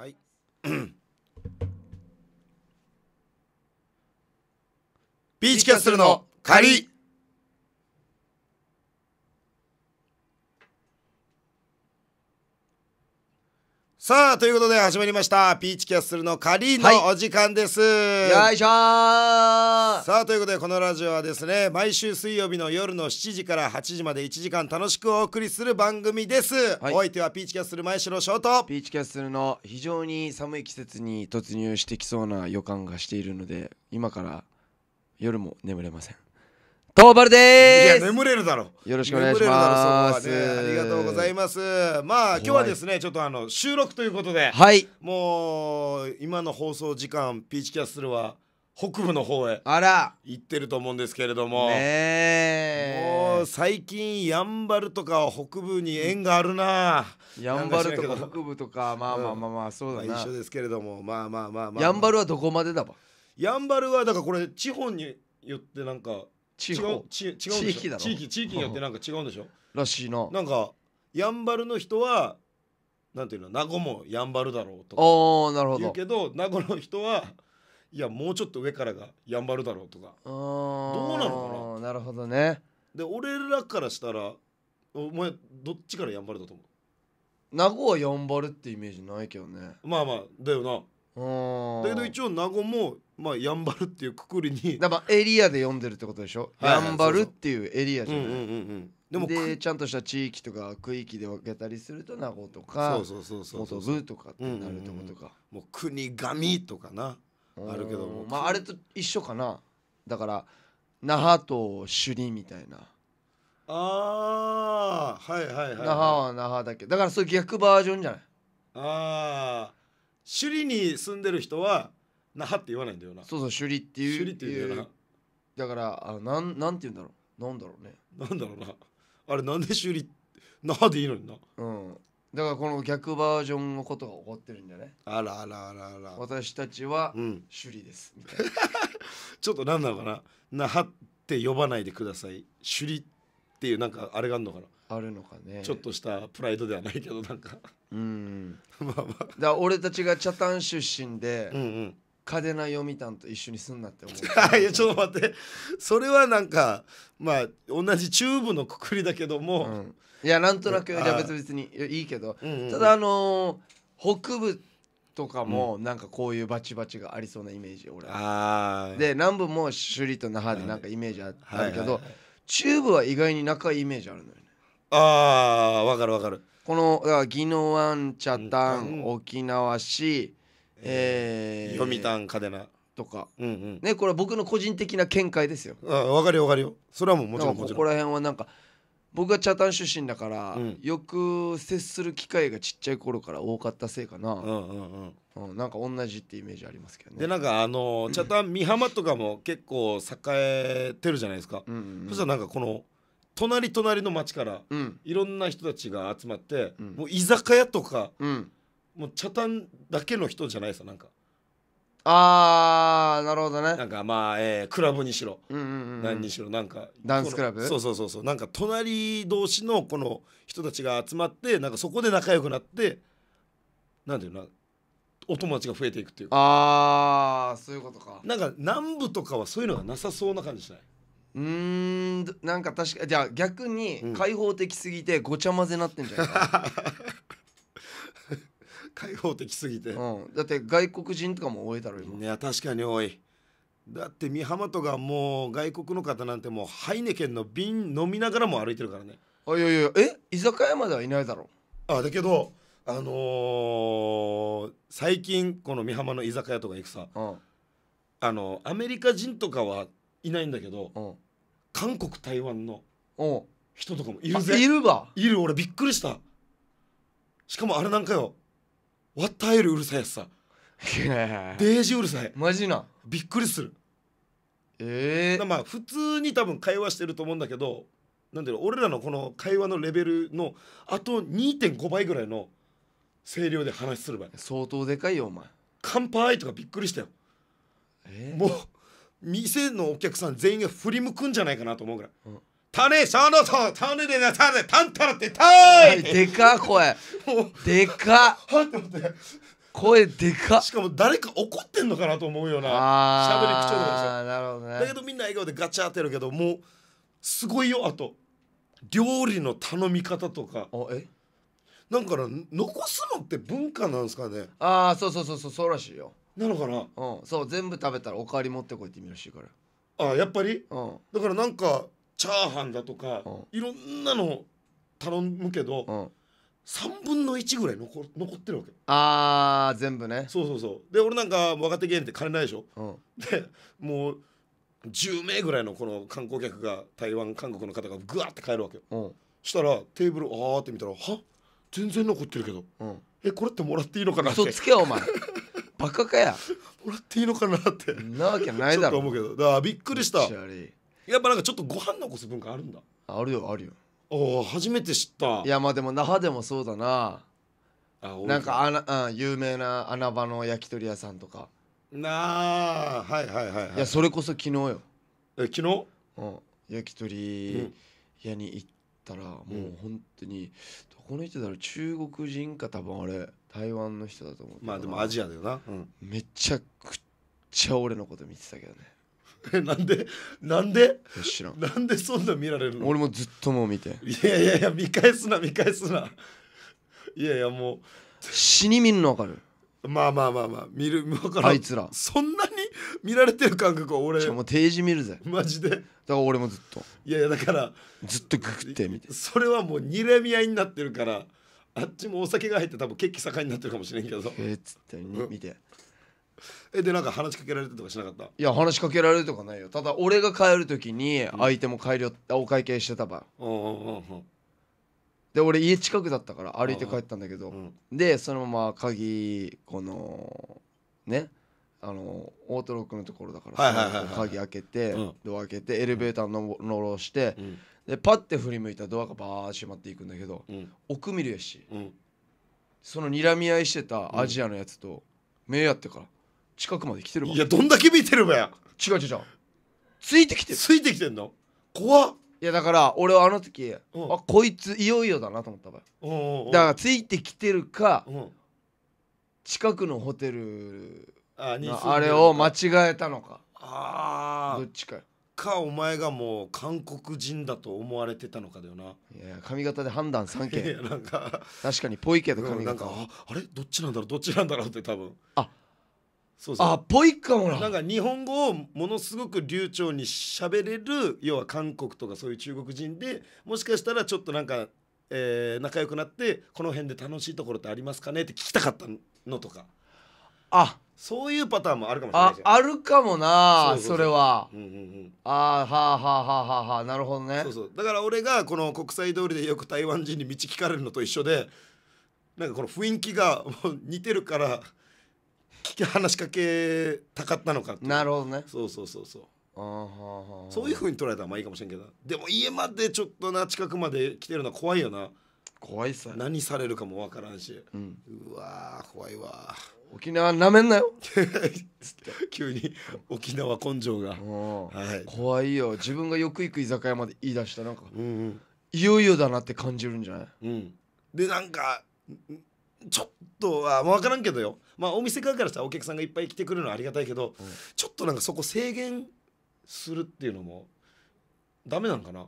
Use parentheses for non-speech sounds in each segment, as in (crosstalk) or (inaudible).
はいビーチキャッスルの仮さあということで始まりましたピーチキャッスルのカリーのお時間です、はい、よいしょさあということでこのラジオはですね毎週水曜日の夜の7時から8時まで1時間楽しくお送りする番組です、はい、お相手はピーチキャッスル前城ートピーチキャッスルの非常に寒い季節に突入してきそうな予感がしているので今から夜も眠れませんトーバルでいや眠れるだろよろしくお願いします、ね、ありがとうございますまあ今日はですねちょっとあの収録ということではいもう今の放送時間ピーチキャッスルは北部の方へあら行ってると思うんですけれどもねもう最近やんばるとか北部に縁があるな、やんばるとか北部とかまあまあまあまあそうだな、まあ、一緒ですけれどもまあまあまあまあ、やんばるはどこまでだばやんばるはだからこれ地方によってなんか違う違う地域だろ地域地域によってなんか違うんでしょらしいななんかやんばるの人はなんていうの名護もやんばるだろうとかああなるほど言うけど名護の人はいやもうちょっと上からがやんばるだろうとかどうなのかななるほどねで俺らからしたらお前どっちからやんばるだと思う名護はやんばるってイメージないけどねまあまあだよなだけど一応名護もまあやんばるっていうくくりにだかエリアで読んでるってことでしょ、はやんばるっていうエリアじゃない、んでもでちゃんとした地域とか区域で分けたりすると名護とか元部とかってなるとことか、うんうん、もう国神とかなあるけどもまああれと一緒かなだから那覇と首里みたいなあーはいはいはい、はい、那覇は那覇だけだからそう逆バージョンじゃないああ首里に住んでる人は那覇って言わないんだよなそうそう首里っていう首里っていうんだよなだからあなんなんて言うんだろうなんだろうねなんだろうなあれなんで首里那覇でいいのになうんだからこの逆バージョンのことが起こってるんだねあらあらあらあら私たちは首里です、みたいなちょっとな何なのかな那覇って呼ばないでください首里っていうなんかあれがあるのかなあるのかねちょっとしたプライドではないけどなんかうん (laughs) まあまあだ俺たちが北谷出身で、うんうん嘉手納読谷と一緒にすんなって思う (laughs) いやちょっと待ってそれはなんかまあ同じチューブのくくりだけども、うん、いやなんとなくじゃ別々にいいけど、うんうん、ただあのー、北部とかもなんかこういうバチバチがありそうなイメージ俺は、うで南部も首里と那覇でなんかイメージあるけど、はいはいはいはい、チューブは意外に仲いいイメージあるのよあーわかるわかるこの宜野湾茶炭沖縄市えー、読谷嘉手納とかうんうんねこれは僕の個人的な見解ですよあわかるよわかるよそれはもうもちろんもちここら辺はなんか僕が茶炭出身だから、うんよく接する機会がちっちゃい頃から多かったせいかな、うんうんうんうん、なんか同じってイメージありますけどね。でなんかあの茶北谷美浜とかも結構栄えてるじゃないですか、うんうんうんそしたらなんかこの隣隣の町からいろんな人たちが集まって、うん、もう居酒屋とか、うん、もう茶炭だけの人じゃないですかなんかあーなるほどねなんかまあ、えー、クラブにしろ、うんうんうん、何にしろなんかダンスクラブそうそうそうそうなんか隣同士のこの人たちが集まってなんかそこで仲良くなってなんていうのお友達が増えていくっていうああそういうことかなんか南部とかはそういうのがなさそうな感じしないうんなんか確かじゃあ逆に開放的すぎてごちゃ混ぜなってんじゃないか (laughs) 開放的すぎて、うん、だって外国人とかも多いだろ今、いや確かに多いだって美浜とかもう外国の方なんてもうハイネケンの瓶飲みながらも歩いてるからねあいやいやえ居酒屋まではいないだろあだけどあのー最近この美浜の居酒屋とか行くさうん、あのアメリカ人とかはいないんだけど、うん、韓国台湾の人とかもいるぜいるわいる俺びっくりしたしかもあれなんかよわったえるうるさいやつさデージうるさいマジなびっくりするええー、まあ普通に多分会話してると思うんだけどなんだろう俺らのこの会話のレベルのあと2.5倍ぐらいの声量で話する場合相当でかいよお前「乾杯!」とかびっくりしたよ、えー、もう店のお客さん全員が振り向くんじゃないかなと思うぐらい。うんタネシャノトタネでなタネタンタラってタイでか声でかはって思って声でかしかも誰か怒ってんのかなと思うような喋り口調とかなるほど、ね、だけどみんな笑顔でガチャってるけどもうすごいよあと料理の頼み方とかえなんか残すのって文化なんですかねああそうそうそうそうそうらしいよなのかなうんそう全部食べたらおかわり持ってこいって意味らしいからあやっぱりうんだからなんかチャーハンだとか、うんいろんなの頼むけど、うん3分の1ぐらい残残ってるわけあー全部ねそうそうそうで俺なんか若手芸人って金ないでしょうんでもう10名ぐらいのこの観光客が台湾韓国の方がぐわって帰るわけようんしたらテーブルあーって見たらは全然残ってるけどうんえこれってもらっていいのかなって嘘つけよお前バカかや (laughs) もらっていいのかなってなわけないだろちょっと思うけどだからびっくりしたやっぱなんかちょっとご飯残す文化あるんだあるよあるよおお初めて知ったいやまあでも那覇でもそうだななんかあうん、有名な穴場の焼き鳥屋さんとかなあはいはいはい,、はい、いやそれこそ昨日よえ昨日、うん、焼き鳥屋に行ったら、もう本当にどこの人だろう中国人か多分あれ台湾の人だと思うまあでもアジアだよな、うん、めちゃくちゃ俺のこと見てたけどね (laughs) えなんでなんで知らんなんでそんな見られるの俺もずっともう見ていやいやいや見返すな見返すないやいやもう死に見んの分かるまあまあまあまあ見る分かるあいつらそんなに見られてる感覚は俺もう定時見るぜマジでだから俺もずっといやいやだからずっとググって見てそれはもうにれみ合いになってるからあっちもお酒が入って多分血気盛んになってるかもしれんけどえっつって見て、えでなんか話しかけられたとかしなかったいや話しかけられるとかないよただ俺が帰る時に相手も帰りよ、お会計してたばんで俺家近くだったから歩いて帰ったんだけど、うんでそのまま鍵このねあのオートロックのところだから、鍵開けて、うんドア開けてエレベーターのの乗ろうして、うんでパッて振り向いたドアがバーッ閉まっていくんだけど、うん、奥見るやし、うん、その睨み合いしてたアジアのやつと目合ってから近くまで来てるわいやどんだけ見てるばや違う違う違うついてきてるついてきてんの怖っいやだから俺はあの時、うん、あこいついよいよだなと思ったわよだからついてきてるか、うん、近くのホテルあれを間違えたのかああどっちかよかお前がもう韓国人だと思われてたのかだよないや髪型で判断3いやなんか確かにぽいけどうんなんかああれどっちなんだろうどっちなんだろうって多分あそうそうあぽいかもななんか日本語をものすごく流暢に喋れる要は韓国とかそういう中国人でもしかしたらちょっとなんか、えー仲良くなってこの辺で楽しいところってありますかねって聞きたかったのとかあそういうパターンもあるかもしれないああるかもなそれは、うんうんうん、ああはあはあはあはあなるほどねそうそうだから俺がこの国際通りでよく台湾人に道聞かれるのと一緒でなんかこの雰囲気がもう似てるから聞き話しかけたかったのかなるほどねそうそうそうそうあははそういうふうに捉えたらまあいいかもしれんけどでも家までちょっとな近くまで来てるのは怖いよな怖いさ何されるかも分からんし、うん、うわ怖いわ沖縄なめんなよ (laughs) 急に沖縄根性が、はい、怖いよ自分がよく行く居酒屋まで言い出したなんか、うんうん、いよいよだなって感じるんじゃない、うん、でなんかちょっとは分からんけどよ、まあ、お店側からさお客さんがいっぱい来てくるのはありがたいけど、うん、ちょっとなんかそこ制限するっていうのもダメなんかな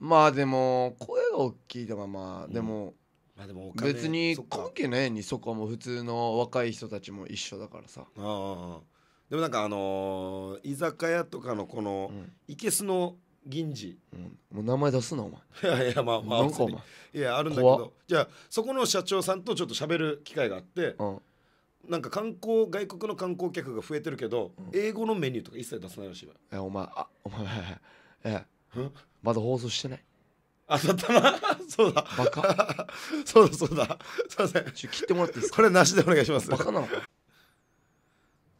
まあでも声が大きいとかまあでも、まあでも別に関係ないにそこはもう普通の若い人たちも一緒だからさあでもなんかあのー居酒屋とかのこのいけすの銀次、うんもう名前出すなお前いやいやまあまあなんかお前いやあるんだけどじゃあそこの社長さんとちょっと喋る機会があってうんなんか観光外国の観光客が増えてるけど、うん英語のメニューとか一切出さないらしいわえお前あお前えまだ放送してない浅玉そうだバカ (laughs) そうだ (laughs) そうだすいませんちょ切ってもらっていいですかこれなしでお願いしますバカなのか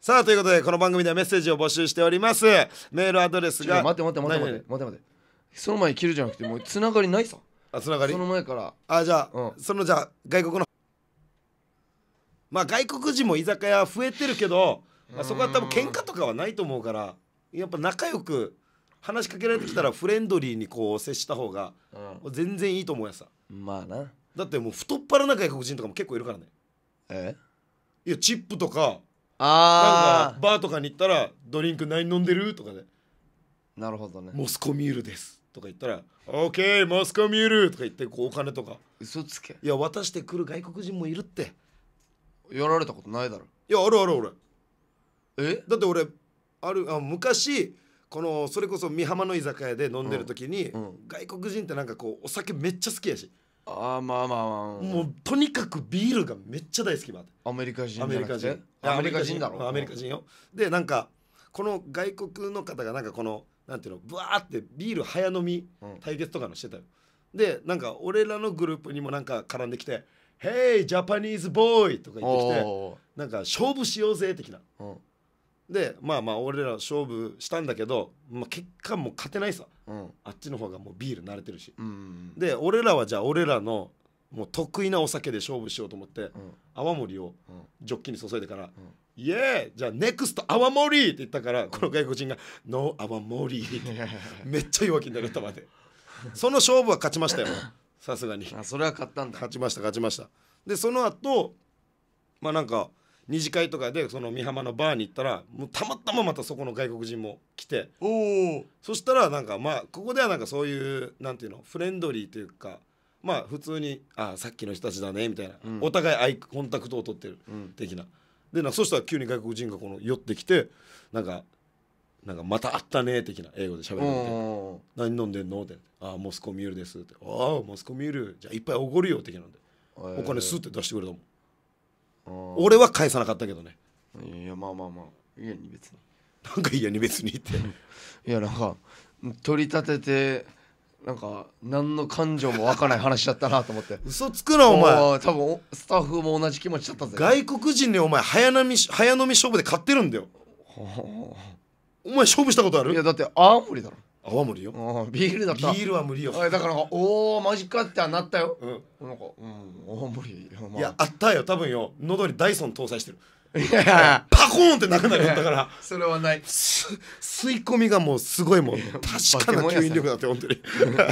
さあということでこの番組ではメッセージを募集しておりますメールアドレスが待って待って待って待って待ってその前に切るじゃなくてもう繋がりないさあ繋がりその前からあじゃあ、うん、そのじゃあ外国のまあ外国人も居酒屋増えてるけど、まあ、そこは多分喧嘩とかはないと思うからやっぱ仲良く話しかけられてきたらフレンドリーにこう接した方が全然いいと思うやさ、まあなだってもう太っ腹な外国人とかも結構いるからねえいやチップとかああバーとかに行ったら「ドリンク何飲んでる?」とかねなるほどね「モスコミュールです」とか言ったら「オーケーモスコミュール」とか言ってこうお金とか嘘つけいや渡してくる外国人もいるってやられたことないだろいやあるある俺えだって俺あるあ昔このそれこそ美浜の居酒屋で飲んでる時に、うんうん外国人ってなんかこうお酒めっちゃ好きやし、ああまあまあまあもうとにかくビールがめっちゃ大好きまでアメリカ人アメリカ人アメリカ人だろアメリカ人よでなんかこの外国の方がなんかこのなんていうのブワーってビール早飲み対決とかのしてたよでなんか俺らのグループにもなんか絡んできて「Hey ジャパニーズボーイ!」とか言ってきてなんか勝負しようぜ的なうんでまあまあ俺ら勝負したんだけど、まあ、結果もう勝てないさ、うん、あっちの方がもうビール慣れてるし、うんうん、で俺らはじゃあ俺らのもう得意なお酒で勝負しようと思って、うん、泡盛をジョッキに注いでから、うんイエーじゃあネクスト泡盛って言ったからこの外国人が「ノー泡盛」ってめっちゃ弱気になるたまでその勝負は勝ちましたよさすがにあそれは勝ったんだ勝ちました勝ちましたでその後まあなんか二次会とかでその美浜のバーに行ったらもうたまたままたそこの外国人も来ておそしたらなんかまあここではなんかそういうなんていうのフレンドリーというかまあ普通に「あさっきの人たちだね」みたいな、うん、お互いアイコンタクトを取ってる的な。うん、でなそしたら急に外国人がこの寄ってきてなんかなんかまた会ったね的な英語で喋って「何飲んでんの?」って「ああモスコミュールです」って「ああモスコミュールじゃあぱいおごるよ」的なんでお金スッて出してくれたもん俺は返さなかったけどねいやまあまあまあいやに別になんかいやに別にって (laughs) いやなんか取り立ててなんか何の感情もわかない話だったなと思って嘘つくなお前多分スタッフも同じ気持ちだったぜ外国人にお前早飲み早飲み勝負で買ってるんだよお前勝負したことあるいやだって青森だろ泡盛理ようビールだったビールは無理よだからおおマジかってなったよ、うん、なんかうんあ無理いやあったよ多分よ喉にダイソン搭載してる (laughs) パコーンってなくなかったから (laughs) それはない吸い込みがもうすごいもん (laughs) 確かな吸引力だって本当に確かな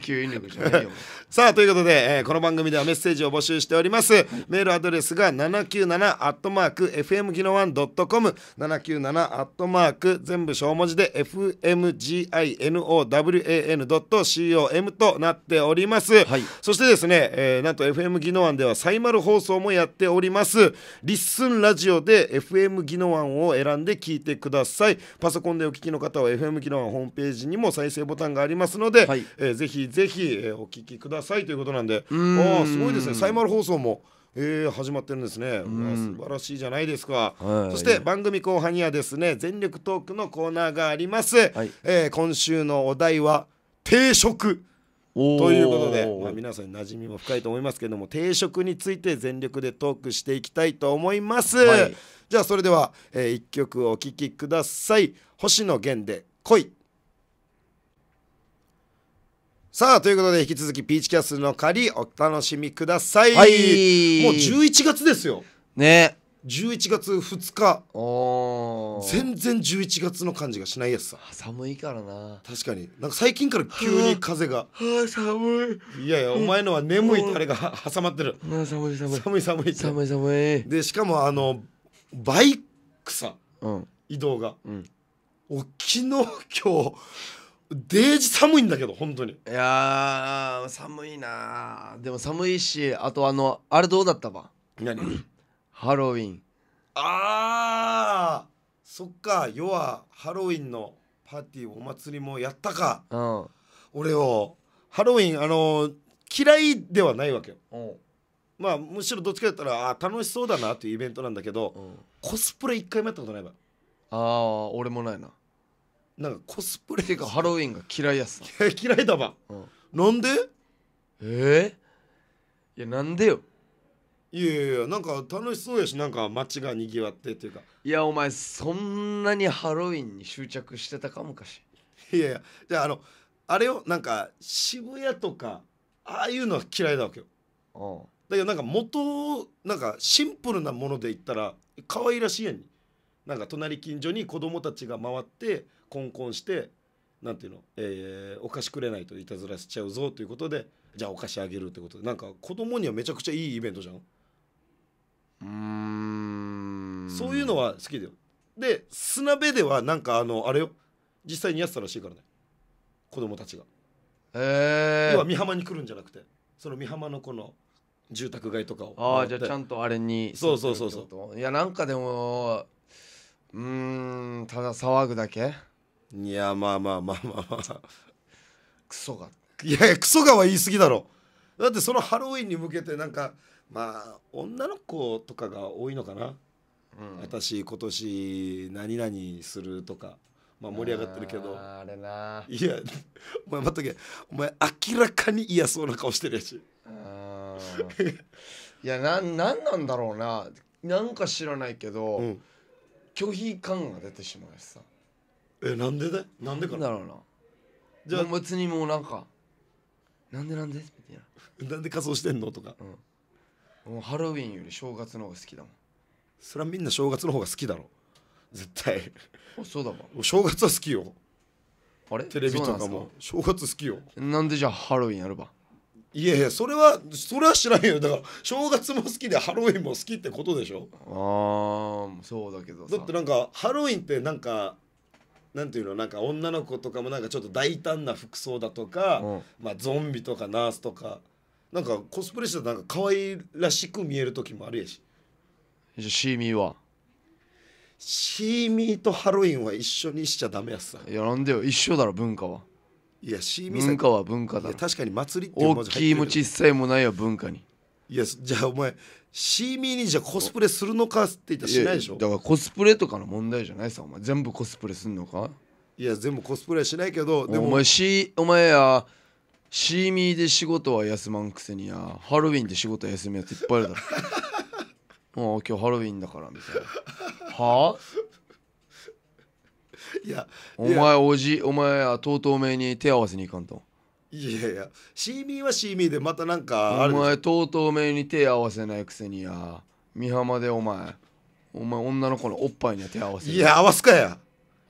吸引力じゃないよさあということで、えー、この番組ではメッセージを募集しております、はい、メールアドレスが 797-fmginowan.com797- 全部小文字で fmginowan.com となっております、はい、そしてですね、えー、なんと FM ギノワンではサイマル放送もやっておりますリッスンラジオで FM 技能案を選んで聞いてくださいパソコンでお聞きの方は FM 技能案ホームページにも再生ボタンがありますので、はい、えー、ぜひぜひ、えー、お聞きくださいということなんでああすごいですね「サイマル放送も」えー、始まってるんですね、うん、素晴らしいじゃないですか、はい、そして番組後半にはですね全力トークのコーナーがあります、はい、えー、今週のお題は定食ということで、まあ、皆さんに馴染みも深いと思いますけれども定食について全力でトークしていきたいと思います、はい、じゃあそれでは、えー、1曲お聴きください星野源で恋さあということで引き続きピーチキャスの仮お楽しみください、はい、もう11月ですよね11月2日全然11月の感じがしないやつさ寒いからな確かになんか最近から急に風が寒いいやいやお前のは眠いあれが挟まってる寒い寒い寒い寒い寒い寒いでしかもあのバイクさ、移動が、沖ん、昨日今日デージ寒いんだけど本当にいや寒いなでも寒いしあとあのあれどうだったば何ハロウィンああそっか要はハロウィンのパーティーお祭りもやったか、うん、俺をハロウィンあの嫌いではないわけうん、まあむしろどっちかだったらあ楽しそうだなっていうイベントなんだけど、うん、コスプレ一回もやったことないわああ俺もないななんかコスプレてかハロウィンが嫌いやす (laughs) 嫌いだわ、うん、なんでええー、いやなんでよいやいやなんか楽しそうやしなんか街がにぎわってっていうかいやお前そんなにハロウィンに執着してたか昔いやいやじゃああのあれよなんか渋谷とかああいうのは嫌いなわけようんだけどなんか元なんかシンプルなもので言ったら可愛らしいやんになんか隣近所に子供たちが回ってコンコンしてなんていうの、えー、お菓子くれないといたずらしちゃうぞということでじゃあお菓子あげるってことでなんか子供にはめちゃくちゃいいイベントじゃんうんそういうのは好きだよで砂辺ではなんかあのあれよ実際にやってたらしいからね子供たちがへえ要は美浜に来るんじゃなくてその美浜のこの住宅街とかをああじゃあちゃんとあれにそうそうそうそういやなんかでもうんただ騒ぐだけいやまあまあまあまあまあクソがいやいやクソがは言い過ぎだろだってそのハロウィンに向けてなんかまあ女の子とかが多いのかな、うん、私今年何々するとか。まあ、盛り上がってるけどあれないやお前待っとけお前明らかに嫌そうな顔してるやしいやなんなんなんだろうななんか知らないけど、うん、拒否感が出てしまうしさえなんでだなんでかなだろうなじゃあ別にもうなんかなんでなんでみたいななんで仮装してんのとか、うんもうハロウィンより正月の方が好きだもんそれはみんな正月の方が好きだろ絶対あそうだわ正月は好きよあれテレビとかも正月好きよなんでじゃあハロウィンやるばいやいやそれはそれは知らんよだから正月も好きでハロウィンも好きってことでしょああそうだけどだってなんかハロウィンってなんかなんていうのなんか女の子とかもなんかちょっと大胆な服装だとか、うん、まあゾンビとかナースとかなんかコスプレしたらなんか可愛らしく見える時もあるやしじゃあシーミーはシーミーとハロウィンは一緒にしちゃダメやさいやなんでよ一緒だろ文化はいやシーミー文化は文化だ確かに祭りっていう大文字入ってきいも小さいもないよ文化にいやじゃあお前シーミーにじゃあコスプレするのかって言ったらしないでしょだからコスプレとかの問題じゃないさお前全部コスプレすんのかいや全部コスプレはしないけどでお前前しお前やシーミーで仕事は休まんくせにやハロウィンで仕事休むやついっぱいあるだろ (laughs) もう今日ハロウィンだからみたいなはあいやお前おじお前はとうとうめに手合わせに行かんといやいやシーミーはシーミーでまたなんかあるお前とうとうめに手合わせないくせにや美浜でお前お前女の子のおっぱいには手合わせいや合わすかや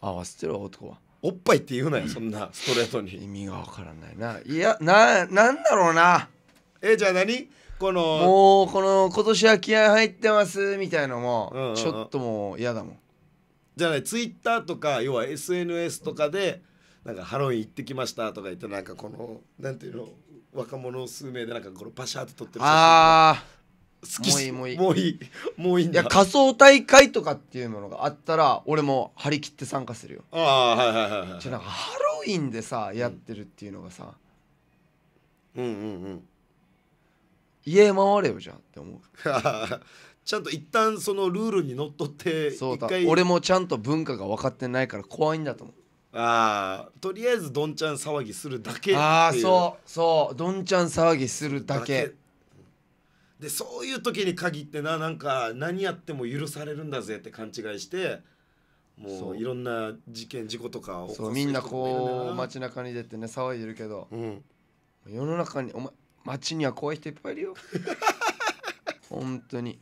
合わせてる男はおっぱいって言うなよそんなストレートに意味がわからないないやななんだろうなえじゃあ何このもうこの今年は気合入ってますみたいのもちょっともう嫌だもんじゃあねツイッターとか要は SNS とかでなんかハロウィン行ってきましたとか言ってなんかこのなんていうの若者数名でなんかこのパシャーって撮ってる写真あ好きもういいもういいもういいもういいんいや仮想大会とかっていうものがあったら俺も張り切って参加するよああはいはいはいはいじゃなんかハロウィンでさやってるっていうのがさ、うんうんうん家回れよじゃんって思う (laughs) ちゃんと一旦そのルールにのっとってそうだ俺もちゃんと文化が分かってないから怖いんだと思うああとりあえずどんちゃん騒ぎするだけああそうそうどんちゃん騒ぎするだけでそういう時に限ってななんか何やっても許されるんだぜって勘違いしてもういろんな事件事故とかをみんなこう街中に出てね騒いでるけど、うん、世の中にお前街には怖い人いっぱいいるよ (laughs) 本当に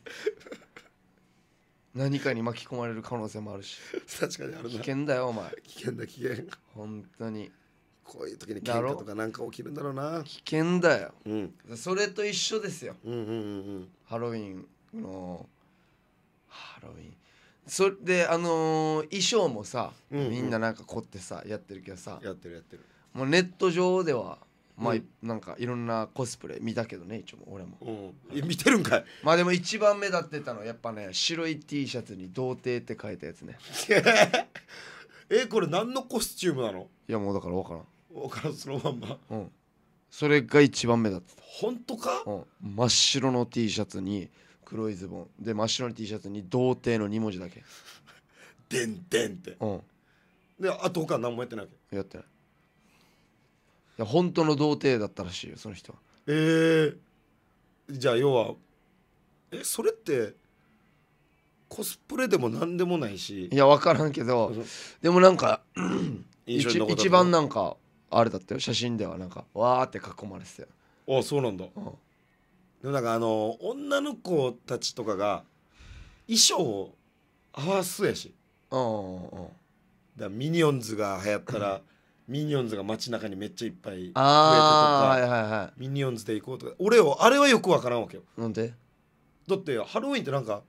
何かに巻き込まれる可能性もあるし確かにあるな危険だよお前危険だ危険本当にこういう時に喧嘩とかなんか起きるんだろうな危険だよ、うん、それと一緒ですよ、ハロウィンのハロウィンそれであのー、衣装もさ、うんうん、みんななんか凝ってさやってるけどさやってるやってるもうネット上ではまあ、うん、なんかいろんなコスプレ見たけどね一応俺も、うん、見てるんかいまあでも一番目立ってたのはやっぱね白い T シャツに「童貞」って書いたやつね (laughs) えこれ何のコスチュームなのいやもうだから分からん分からんそのまんまうん、それが一番目だった、本当かうん、真っ白の T シャツに黒いズボンで真っ白の T シャツに童貞の2文字だけでんでんってうんであと他か、何もやってないやってないいや本当の童貞だったらしいよその人はえー、じゃあ要はえそれってコスプレでも何でもないしいや分からんけどでもなんか一一番なんかあれだったよ写真ではなんかわーって囲まれてたよ、あそうなんだでうんもなんかあの女の子たちとかが衣装を合わすやしうんうんうん、だミニオンズが流行ったら (laughs) ミニオンズが街中にめっちゃいっぱい増えとああかはいはいはミニオンズで行こうとか俺をあれはよくわからんわけよなんでだってハロウィンってなんか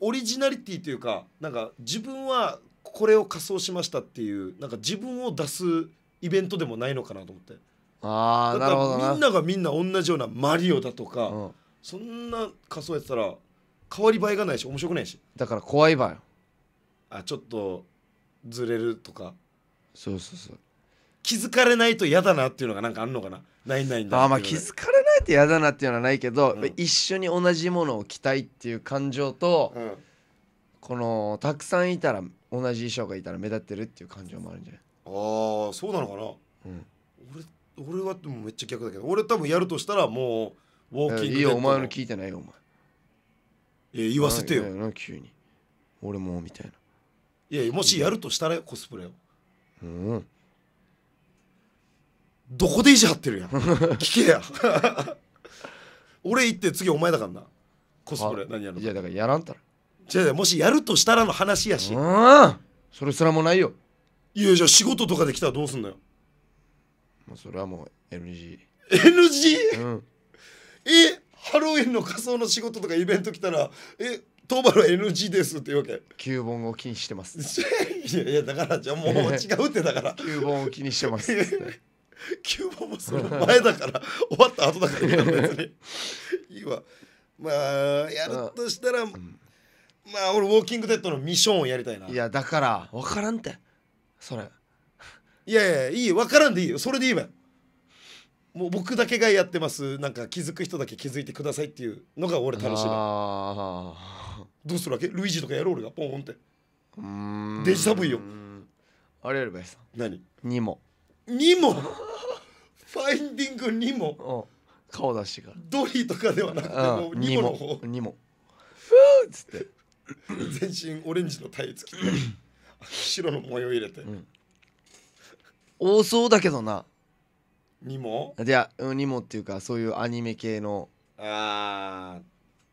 オリジナリティというかなんか自分はこれを仮装しましたっていうなんか自分を出すイベントでもないのかなと思ってああなるほどなみんながみんな同じようなマリオだとか、うん、そんな仮装やってたら変わり映えがないし面白くないしだから怖いばよあちょっとずれるとかそうそうそう気づかれないと嫌だなっていうのがなんかあんのかなないないんだあまあ気づかれないと嫌だなっていうのはないけど、うん、一緒に同じものを着たいっていう感情と、うん、このたくさんいたら同じ衣装がいたら目立ってるっていう感情もあるんじゃないああそうなのかな、俺俺はでもめっちゃ逆だけど俺多分やるとしたらもうウォーキングいいよお前の聞いてないよお前いや言わせてよな急に俺もみたいないやもしやるとしたらコスプレをうんどこで意地張ってるやん聞けや俺行って次お前だからなコスプレ何やるいやだからやらんたらじゃ違うもしやるとしたらの話やしうんそれすらもないよいやじゃあ仕事とかで来たらどうすんだよもうそれはもう NG NG? うんえハロウィンの仮装の仕事とかイベント来たらえ当バは NG ですって言うわけ旧本を気にしてます (laughs) いやいやだからじゃあもう違うってだから旧本を気にしてますって (laughs) 旧本もその前だから (laughs) 終わった後だから別にいいわまあやるとしたら、まあ俺ウォーキングデッドのミッションをやりたいないやだから分からんってそれいやいやいい分からんでいいよそれでいいわもう僕だけがやってますなんか気づく人だけ気づいてくださいっていうのが俺楽しみああどうするわけルイージとかやろう俺がポンってうんデジタブイよあれやればいいさ何にもにもファインディングにも顔出してからドリーとかではなくてもにもの方にもふーっつって全身オレンジのタイツ着て白の模様入れて、うん、多そうだけどなにもゃあにもっていうかそういうアニメ系のあ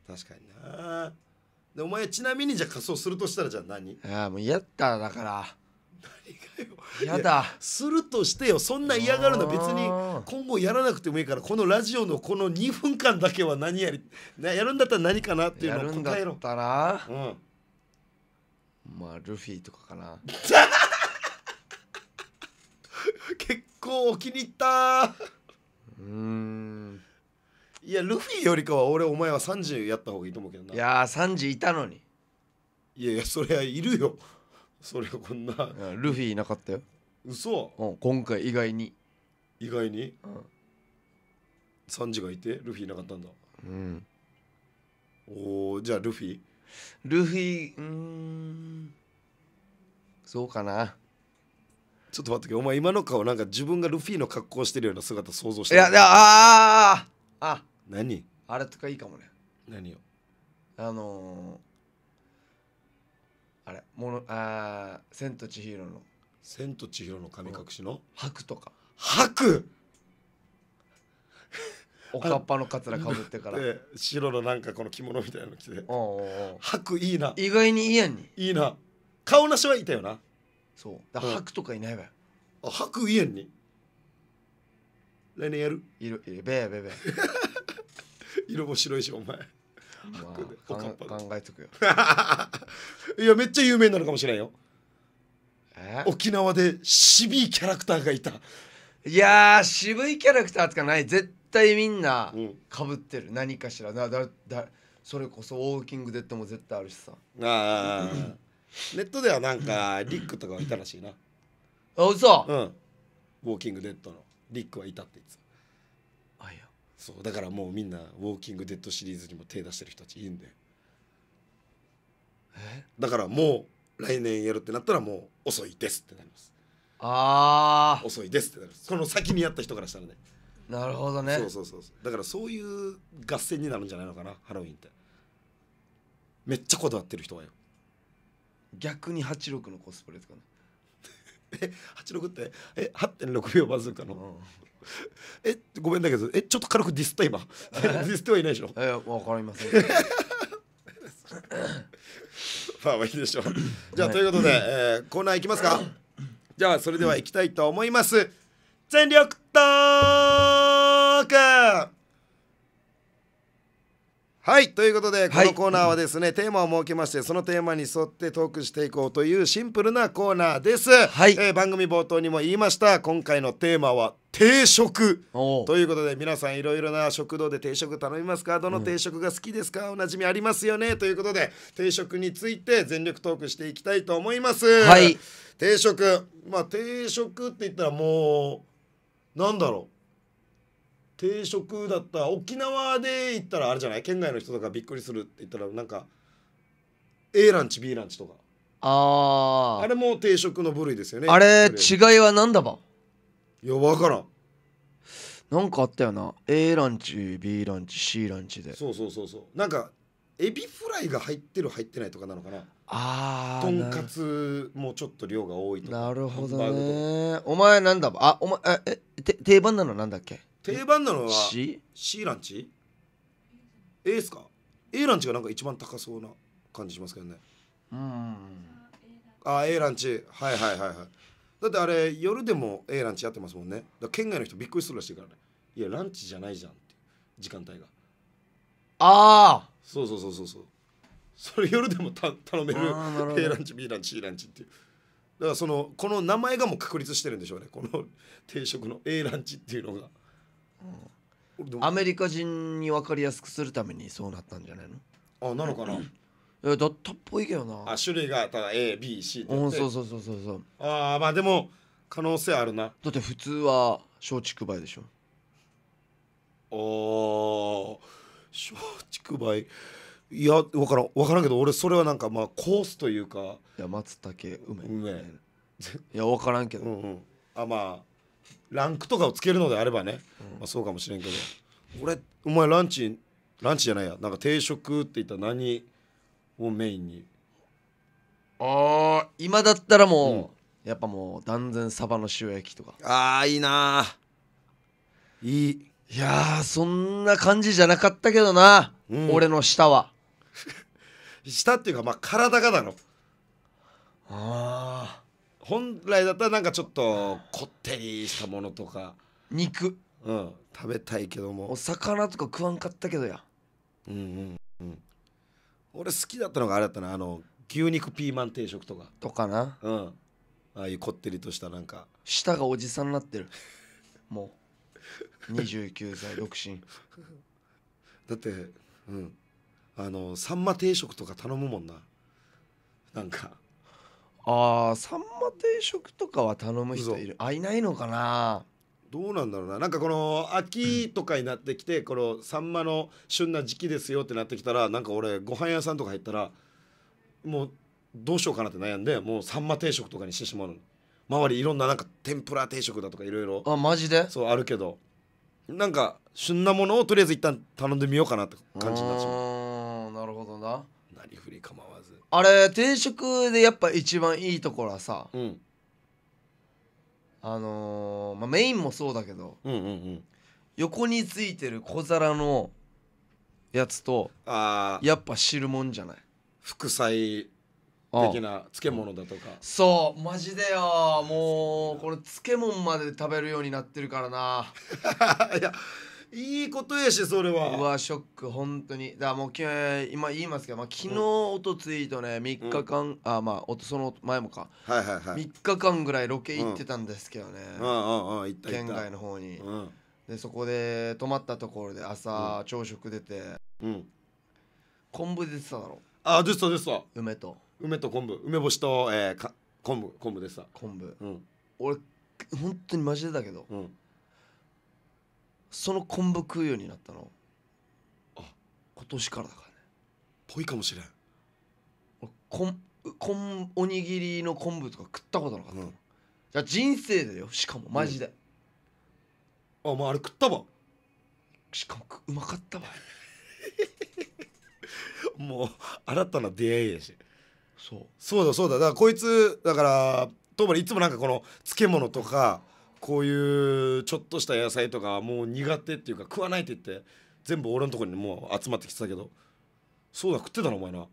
ー確かになでお前ちなみにじゃあ仮装するとしたらじゃあ何ああもう嫌だだから何がよやだするとしてよそんな嫌がるの別に今後やらなくてもいいからこのラジオのこの2分間だけは何やりやるんだったら何かなっていうのを答えろやるんだったら、うんまあルフィとかかな (laughs) 結構気に入ったうんいやルフィよりかは俺お前は30やった方がいいと思うけどないやー30いたのにいやいやそりゃいるよそりゃこんなルフィいなかったよ嘘うん今回意外に意外に、うん、サンジがいてルフィいなかったんだうんおおじゃあルフィルフィうんそうかなちょっと待ってお前今の顔なんか自分がルフィの格好してるような姿想像していやいやあああ何あれとかいいかもね何をあのー、あれものあ千と千尋の千と千尋の神隠しの白とか白おかっぱのカツラかぶってからで白のなんかこの着物みたいなの着て白いいな意外にいいやんにいいな顔なしはいたよなそうだ白とかいないわよ、うん、あ白いいやんに来年やるいるいるべえべえべえ (laughs) 色も白いしお前まあ、考えとくよ (laughs) いやめっちゃ有名なのかもしれんよえ沖縄で渋いキャラクターがいたいや渋いキャラクターとかない絶対みんなかぶってる、何かしらだだだそれこそ「ウォーキングデッド」も絶対あるしさああネットではなんかリックとかいたらしいなあ嘘うんウォーキングデッドのリックはいたって言ってたあいやそうだからもうみんなウォーキングデッドシリーズにも手出してる人たちいるんでだからもう来年やるってなったらもう遅いですってなりますああ遅いですってなるその先にやった人からしたらねなるほどねそうそうそうだからそういう合戦になるんじゃないのかなハロウィンってめっちゃこだわってる人はよ逆に86のコスプレですかね (laughs) え86ってえ8.6秒バズーカの、うん、えごめんだけどえちょっと軽くディスった今 (laughs) ディスってはいないでしょえ分かりません (laughs) まあまあいいでしょうじゃあ、ということで、えー、コーナーいきますかじゃあそれではいきたいと思います全力投はい、ということで、このコーナーはですね、はい、テーマを設けまして、そのテーマに沿ってトークしていこうというシンプルなコーナーです。はい、えー、番組冒頭にも言いました、今回のテーマは定食ということで皆さんいろいろな食堂で定食頼みますかどの定食が好きですか、うん、おなじみありますよねということで定食について全力トークしていきたいと思います。はい、定食まあ定食って言ったらもうなんだろう定食だった沖縄で行ったらあれじゃない県外の人とかびっくりするって言ったらなんか A ランチ B ランチとかあああれも定食の部類ですよねあれ違いは何だばいや分からんなんかあったよな A ランチ B ランチ C ランチでそうそうそうそうなんかエビフライが入ってる入ってないとかなのかなあとんかつもちょっと量が多いとかなるほどねお前なんだあお前え定番なのなんだっけ定番なのは C? C ランチ A ですか A ランチがなんか一番高そうな感じしますけどねうんあ A ランチはいはいはいはいだってあれ夜でも A ランチやってますもんねだ県外の人びっくりするらしいからねいやランチじゃないじゃんって時間帯がああそうそうそうそうそうそれ夜でもた頼める A ランチ B ランチ C ランチっていうだからそのこの名前がもう確立してるんでしょうねこの定食の A ランチっていうのがうん、アメリカ人に分かりやすくするためにそうなったんじゃないのあなのかな、えだったっぽいけどなあ種類がただ ABC っそうそうそうそうそうああまあでも可能性あるなだって普通は松竹梅でしょあ松竹梅いや分からん分からんけど俺それはなんかまあコースというかいや松茸梅梅いや分からんけど、うんうん、あまあランクとかをつけるのであればね、うまあ、そうかもしれんけど俺お前ランチランチじゃないやなんか定食って言ったら何をメインにああ今だったらもう、やっぱもう断然サバの塩焼きとかああいいないいいやそんな感じじゃなかったけどな、うん、俺の舌は (laughs) 舌っていうかまあ体がだろあ本来だったらなんかちょっとこってりしたものとか肉うん食べたいけどもお魚とか食わんかったけどやうんうんうん俺好きだったのがあれだったなあの牛肉ピーマン定食とかとかなうんああいうこってりとしたなんか舌がおじさんになってるもう29歳独身だってうんあのさんま定食とか頼むもんななんかああ、さんま定食とかは頼む人いるあいないのかなどうなんだろうななんかこの秋とかになってきて、このさんまの旬な時期ですよってなってきたらなんか俺ご飯屋さんとか入ったらもうどうしようかなって悩んでもうさんま定食とかにしてしまうの周りいろんななんか天ぷら定食だとかいろいろあマジでそうあるけどなんか旬なものをとりあえず一旦頼んでみようかなって感じになっちゃうなるほどななりふり構わずあれ定食でやっぱ一番いいところはさ、うん、あのー、まあ、メインもそうだけど、うんうんうん、横についてる小皿のやつとあやっぱ汁もんじゃない副菜的な漬物だとかそうマジでよもうこれ漬物まで食べるようになってるからな (laughs) いやいいことやしそれはうわショック本当にだもう今言いますけど、まあ、昨日おとついとね3日間、うん、あまあおとその前もか、はいはいはい、3日間ぐらいロケ行ってたんですけどね、うん、県外の方に、うん、でそこで泊まったところで朝、朝食出て、うん、昆布出てただろあ出てた出てた梅と梅と昆布梅干しと、えー、か昆布昆布でした昆布、うん、俺本当にマジでだけど、うんその昆布食うようになったのあ今年からだからねぽいかもしれん俺こんこんおにぎりの昆布とか食ったことなかったの、うんじゃあ人生だよしかもマジで、あお前あれ食ったわしかもくうまかったわ (laughs) もう新たな出会いやしそうそうだそうだだからこいつだからトーマルいつもなんかこの漬物とかこういうちょっとした野菜とかもう苦手っていうか食わないって言って全部俺のとこにもう集まってきてたけどそうだ食ってたのお前な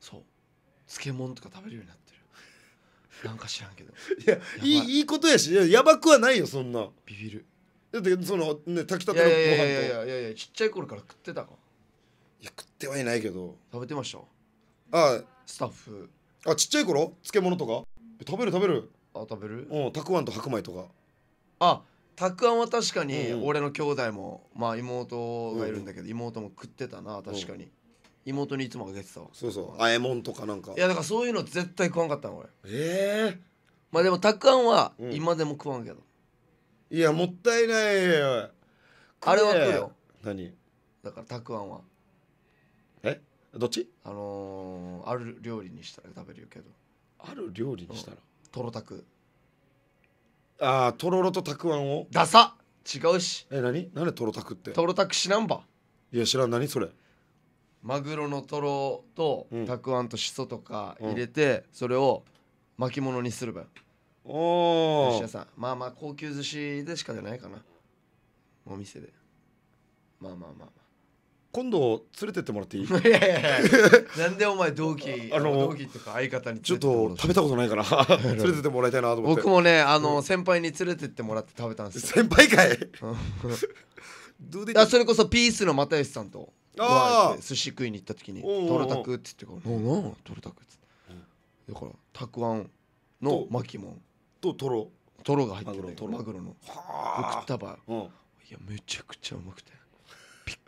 そう漬物とか食べるようになってる (laughs) なんか知らんけどいやいいいいことやしややばくはないよそんなビビるだってそのね炊きたてのご飯といやいやいやいやちっちゃい頃から食ってたかいや食ってはいないけど食べてましたああスタッフあちっちゃい頃漬物とか食べる食べるあ食べるうんたくあんと白米とかあたくあんは確かに俺の兄弟も、まあ妹がいるんだけど、妹も食ってたな確かに、妹にいつもあげてたわそうそうあえもんとかなんかいやだからそういうの絶対食わんかったの俺ええまあでもたくあんは今でも食わんけど、いやもったいないよあれは食うよ何だからたくあんはえどっちあのーある料理にしたら食べるけどある料理にしたら、とろたくああとろろとたくあんをダサ違うしえ何何でとろたくってとろたくしなんばいや知らん何それマグロのとろとたくあんとしそとか入れて、それを巻物にすればよお寿司屋さんまあまあ高級寿司でしかじゃないかなお店でまあまあまあ今度連れてってもらっていい (laughs) いやいやいやなんでお前同期あの同期とか相方にちょっと食べたことないから (laughs) 連れてってもらいたいなと思って僕もねあの先輩に連れてってもらって食べたんです先輩かいどうでそれこそピースの又吉さんと寿司食いに行った時に「トロタク」っつってから「なトロタク」って、だからたくあんの巻きもんとトロトロが入ってるマグロの食ったば、いやめちゃくちゃうまくて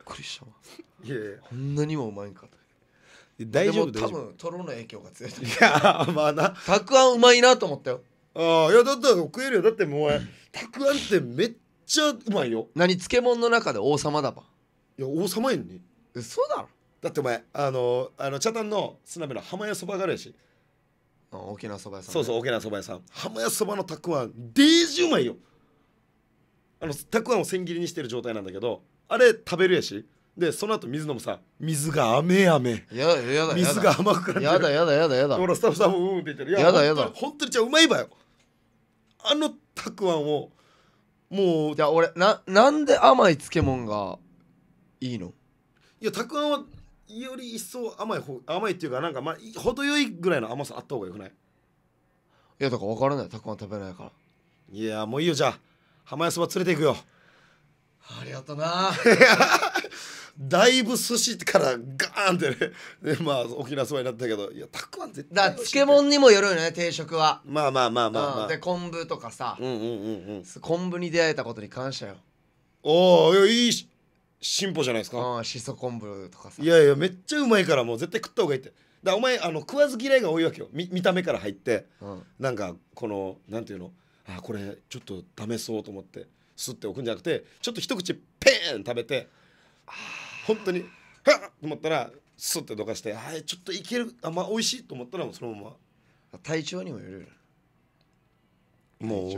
くりしたわいやいやこんなにもうまいんかと大丈夫でも多分トロの影響が強いいやまあなたくあんうまいなと思ったよああいやだったら食えるよだってもうたくあんってめっちゃうまいよ何漬物の中で王様だばいや王様やんね嘘だろだってお前あのあの茶炭のスナの浜屋そばがあるやし沖縄そば屋さん、ね、そうそう沖縄そば屋さん浜屋そばのたくあんデージうまいよあのたくあんを千切りにしてる状態なんだけどあれ食べるやしでその後水飲むさ水が雨雨やだやだ水が甘く感じるやだやだやだやだほらスタッフさんもうんって言ってるやだやだ本当にじゃうまいばよあのたくあんをもうじゃあ俺ななんで甘い漬物がいいのいやたくあんはより一層甘い方甘いっていうかなんかまあ程よいぐらいの甘さあった方がよくないいやだから分からないたくあん食べないからいやもういいよじゃあ浜屋そば連れていくよありがとな (laughs) だいぶ寿司からガーンってねまあ沖縄そばになったけどいやたくあん絶対だ漬物にもよるよね定食はまあまあまあまあ、まあうん、で昆布とかさ、うんうんうんうん、昆布に出会えたことに感謝よおおいい進歩じゃないですかあしそ昆布とかさいやいやめっちゃうまいからもう絶対食った方がいいってだお前あの食わず嫌いが多いわけよ見見た目から入って、うん、なんかこのなんていうのあこれちょっと試そうと思ってすっておくんじゃなくてちょっと一口ペーン食べて本当に「はッと思ったらすってどかして「ちょっといけるあまあ美味しい」と思ったらもうそのまま体調にもよるも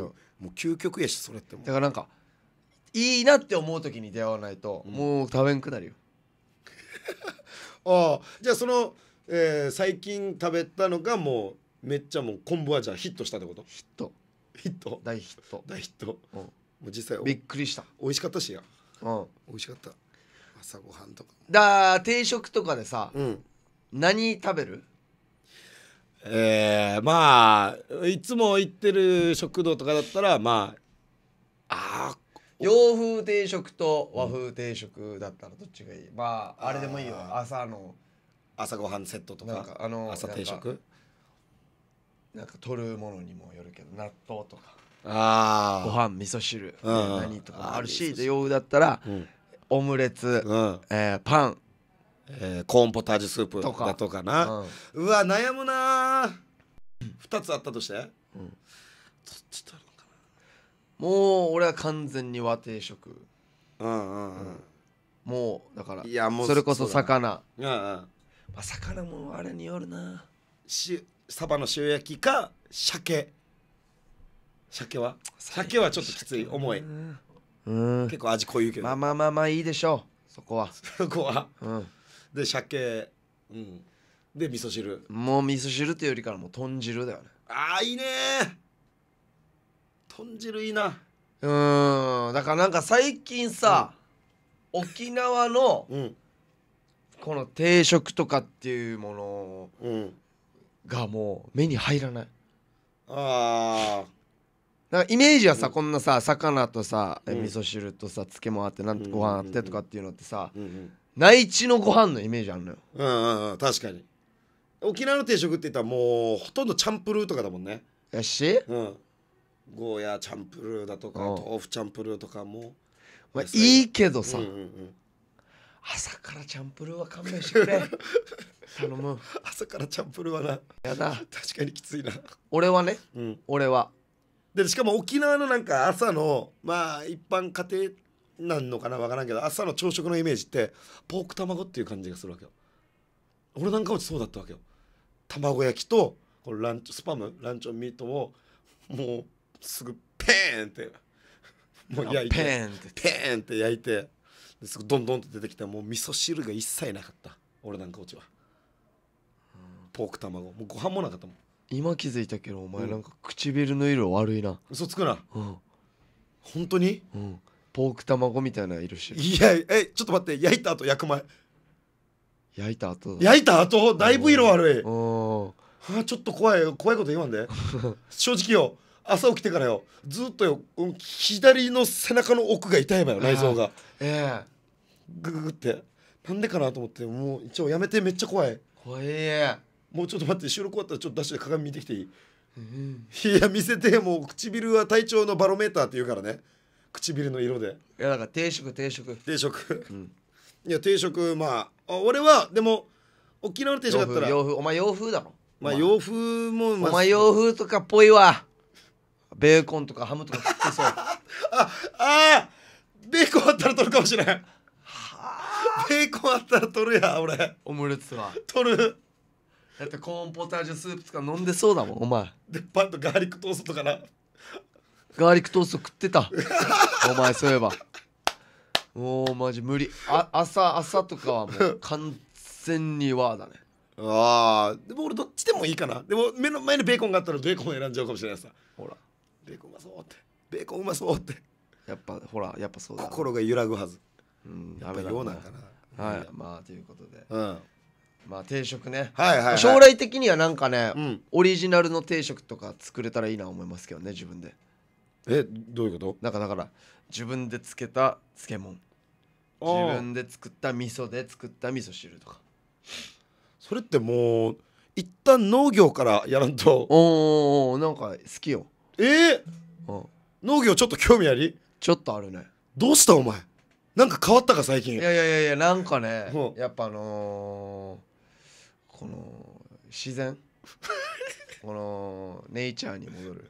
うもう究極やしそれってもだからなんかいいなって思う時に出会わないと、うん、もう食べんくなるよ (laughs) ああじゃあその、えー、最近食べたのがもうめっちゃもう昆布はじゃあヒットしたってことヒットヒット大ヒット大ヒット、うん、もう実際びっくりした美味しかったしや、うん、美味しかった朝ごはんとかだ定食とかでさ、うん、何食べるえー、まあいつも行ってる食堂とかだったらまああ洋風定食と和風定食だったらどっちがいい、うん、まああれでもいいよ朝の朝ごはんセットとかあの朝定食なんか取るものにもよるけど納豆とかあご飯味噌汁、何とかあるしで洋風だったら、オムレツ、うん、えー、パン、えー、コーンポタージュスープだとかな、うん、わ悩むな2つあったとして、うん、どっちかなもう俺は完全に和定食うんうんうん、もうだからいやもうそれこそ魚うんうん、まあ、魚もあれによるなしサバの塩焼きか鮭鮭は鮭はちょっときつい重いうん結構味濃いけどまあまあまあまあいいでしょうそこはそこは、うん、で鮭うんで味噌汁もう味噌汁っていうよりからもう豚汁だよねああいいね豚汁いいなうんだからなんか最近さ、うん、沖縄の、うん、この定食とかっていうものがもう目に入らない、ああなんかイメージはさ、こんなさ魚とさ、味噌汁とさ漬物あってなんてご飯あってとかっていうのってさ、内地のご飯のイメージあるのようんうん確かに沖縄の定食って言ったらもうほとんどチャンプルーとかだもんねやし、うん、ゴーヤーチャンプルーだとか、豆腐チャンプルーとかもまあいいけどさ、朝からチャンプルーは勘弁してくれ (laughs) 頼む朝からチャンプルーはなやだ確かにきついな俺はね、うん、俺はでしかも沖縄のなんか朝のまあ一般家庭なんのかな分からんけど朝の朝食のイメージってポーク卵っていう感じがするわけよ俺なんかもそうだったわけよ卵焼きとこのランチスパムランチョンミートをもうすぐペーンってもう焼いてペーンってペーンって焼いてですぐどんどんと出てきたもう味噌汁が一切なかった俺なんか落ちはポーク卵もうご飯もなかったもん今気づいたけどお前なんか唇の色悪いな、嘘つくなうん本当にうん、ポーク卵みたいな色してるいやえちょっと待って焼いた後焼く前焼いた後だ焼いた後だいぶ色悪いうんはあ、ちょっと怖い怖いこと言わんで (laughs) 正直よ朝起きてからよずっとようん左の背中の奥が痛いわよ内臓がええグググってなんでかなと思ってもう一応やめてめっちゃ怖い怖いえもうちょっと待って収録終わったらちょっと出して鏡見てきていい、うん、いや見せてもう唇は体調のバロメーターって言うからね唇の色でいやだから定食定食定食、うん、いや定食まあ俺はでも沖縄の定食だったら洋風お前洋風だろまあ洋風も、お前洋風とかっぽいわベーコンとかハムとか食ってそう (laughs) ああベーコンあったら取るかもしれんベーコンあったら取るや俺オムレツは取るだってコーンポタージュスープとか飲んでそうだもんお前でパンとガーリックトーストとかなガーリックトースト食ってたお前そういえばもうマジ無理あ朝朝とかはもう完全にワーだねああでも俺どっちでもいいかなでも目の前にベーコンがあったらベーコン選んじゃうかもしれないさほらベーコンうまそうってベーコンうまそうってやっぱほらやっぱそうだ心が揺らぐはずうんやっぱようなんかなはい、まあということで、うん、まあ定食ね、はいはいはい将来的にはなんかね、うんオリジナルの定食とか作れたらいいな思いますけどね自分でえどういうこなんかだから自分で漬けた漬物自分で作った味噌で作った味噌汁とかそれってもう一旦農業からやらんとおおなんか好きよ、えー、農業ちょっと興味ありちょっとあるねどうしたお前なんか変わったか最い近やいやいやいやなんかねうんやっぱあのこの自然 (laughs) このネイチャーに戻る